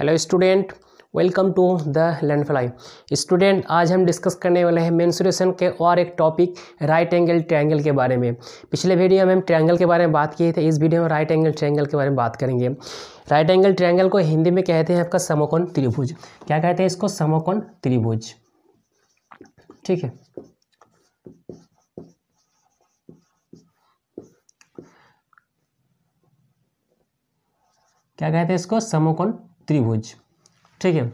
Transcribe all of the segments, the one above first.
hello student welcome to the land fly student आज हम discuss करने वाले हैं मेंसुरेशन के और एक टॉपिक राइट एंगल ट्रायंगल के बारे में पिछले वीडियो में हम ट्रायंगल के बारे में बात किए थे इस वीडियो में राइट एंगल ट्रायंगल के बारे में बात करेंगे राइट एंगल ट्रायंगल को हिंदी में कहते हैं आपका समोकोन त्रिभुज क्या कहते हैं इसको समोकोन त्रिभुज ठीक है क्या कहते हैं इसको समोकोन त्रिभुज ठीक है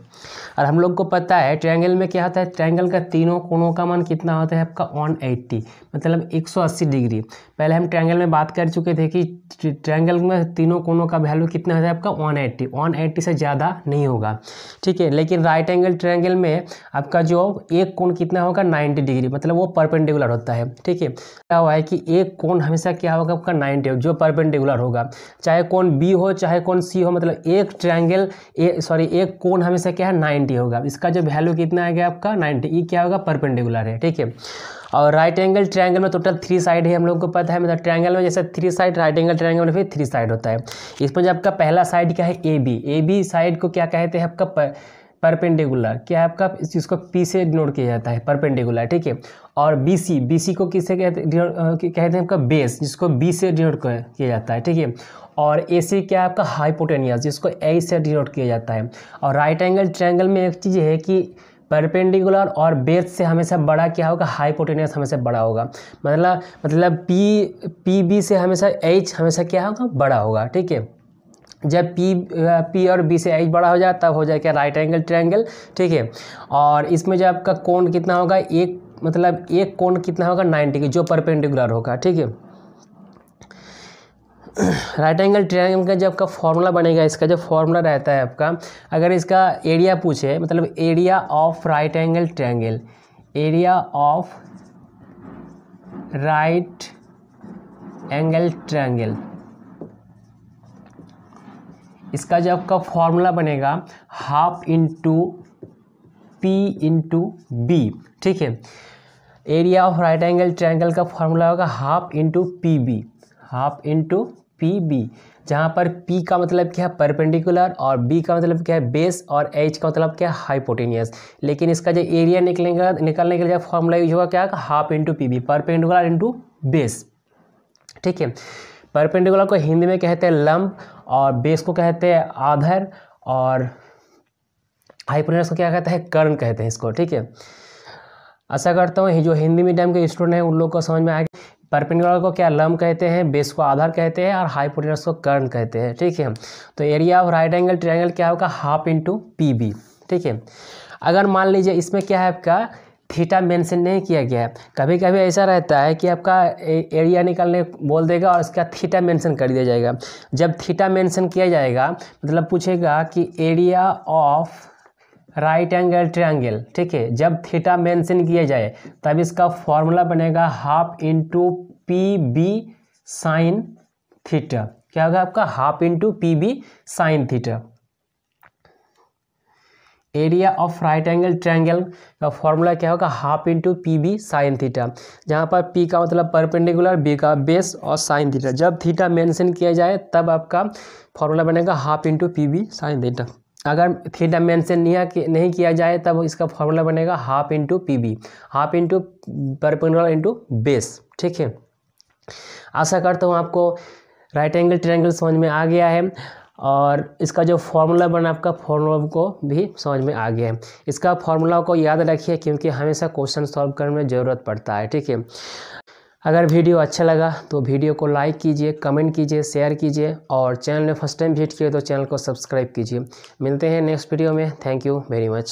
और हम लोग को पता है ट्रायंगल में क्या होता है ट्रायंगल का तीनों कोणों का मान कितना होता है आपका वन एट्टी मतलब 180 डिग्री पहले हम ट्रायंगल में बात कर चुके थे कि ट्रायंगल में तीनों कोणों का वैल्यू कितना होता है आपका वन एट्टी वन एट्टी से ज़्यादा नहीं होगा ठीक है लेकिन राइट एंगल ट्रायंगल में आपका जो एक कोण कितना होगा नाइन्टी डिग्री मतलब वो परपेंडिकुलर होता है ठीक है क्या हुआ है कि एक कोण हमेशा क्या होगा आपका नाइन्टी जो परपेंडिकुलर होगा चाहे कौन बी हो चाहे कौन सी हो मतलब एक ट्रायंगल सॉरी एक कोण हमेशा क्या है नाइन 90 होगा इसका जो वैल्यू कितना आ गया आपका 90 ये क्या होगा परपेंडिकुलर है ठीक है और राइट एंगल ट्रायंगल में टोटल थ्री साइड है हम लोग को पता है मतलब ट्रायंगल में जैसे three side right angle triangle में फिर थ्री साइड होता है इसमें जो आपका पहला साइड क्या है A B A B side को क्या कहते हैं आपका परपेंडिकुलर क्या है आपका इस चीज़ को पी से इग्नोर किया जाता है परपेंडिकुलर ठीक है और बी सी बी सी को किसे कहते कहते हैं आपका बेस जिसको बी से डिनोट किया जाता है ठीक है और ए सी क्या है आपका हाइपोटेनियस जिसको ए से डिनोट किया जाता है और राइट एंगल ट्रायंगल में एक चीज़ है कि परपेंडिकुलर और बेस से हमेशा बड़ा क्या होगा हाइपोटेनियस हमेशा बड़ा होगा मतलब मतलब पी पी बी से हमेशा एच हमेशा क्या होगा बड़ा होगा ठीक है जब पी पी और बी से एच बड़ा हो जाए तब हो जाए क्या राइट एंगल ट्रायंगल ठीक है और इसमें जो आपका कोण कितना होगा एक मतलब एक कोण कितना होगा 90 डिग्री जो परपेंडिकुलर होगा ठीक है राइट एंगल ट्रायंगल का जब आपका फॉर्मूला बनेगा इसका जो फॉर्मूला रहता है आपका अगर इसका एरिया पूछे मतलब area of right angle triangle area of right angle triangle इसका जो आपका फॉर्मूला बनेगा half into P into B ठीक है area of right angle triangle का फॉर्मूला होगा half into P B half into P B जहाँ पर P का मतलब क्या है परपेंडिकुलर और B का मतलब क्या है बेस और H का मतलब क्या है हाइपोटेनियस लेकिन इसका जो एरिया निकलेगा निकालने के लिए फॉर्मूला यूज होगा क्या half into P B perpendicular into base ठीक है परपेंडिकुलर को हिंदी में कहते हैं लंब और बेस को कहते हैं आधर और हाइपोटेनस को क्या कहते हैं कर्ण कहते हैं इसको ठीक है आशा करता हूँ जो हिंदी मीडियम के स्टूडेंट हैं उन लोग को समझ में आएगा परपेंडिकुलर को क्या लम्ब कहते हैं बेस को आधार कहते हैं और हाइपोटेनस को कर्ण कहते हैं ठीक है तो area of right angle triangle क्या होगा हाफ इंटू पी बी ठीक है अगर मान लीजिए इसमें क्या है आपका थीटा मेंशन नहीं किया गया है कभी कभी ऐसा रहता है कि आपका एरिया निकालने बोल देगा और इसका थीटा मेंशन कर दिया जाएगा जब थीटा मेंशन किया जाएगा मतलब पूछेगा कि area of right angle triangle ठीक है जब थीटा मेंशन किया जाए तब इसका फॉर्मूला बनेगा half into P B sine theta क्या होगा आपका half into P B sine theta area of right angle triangle का फॉर्मूला क्या होगा half into P B sine theta जहाँ पर पी का मतलब परपेंडिकुलर बी का बेस और साइन थीटा जब थीटा मेंशन किया जाए तब आपका फॉर्मूला बनेगा half into P B sine theta अगर थीटा मेंशन नहीं नहीं किया जाए तब इसका फॉर्मूला बनेगा half into P B half into perpendicular into base ठीक है आशा करता हूँ आपको राइट एंगल ट्रायंगल समझ में आ गया है और इसका जो फॉर्मूला बना आपका फॉर्मूला को भी समझ में आ गया है इसका फॉर्मूला को याद रखिए क्योंकि हमेशा क्वेश्चन सॉल्व करने में ज़रूरत पड़ता है ठीक है अगर वीडियो अच्छा लगा तो वीडियो को लाइक कीजिए कमेंट कीजिए शेयर कीजिए और चैनल में फर्स्ट टाइम विजिट किए तो चैनल को सब्सक्राइब कीजिए मिलते हैं नेक्स्ट वीडियो में थैंक यू वेरी मच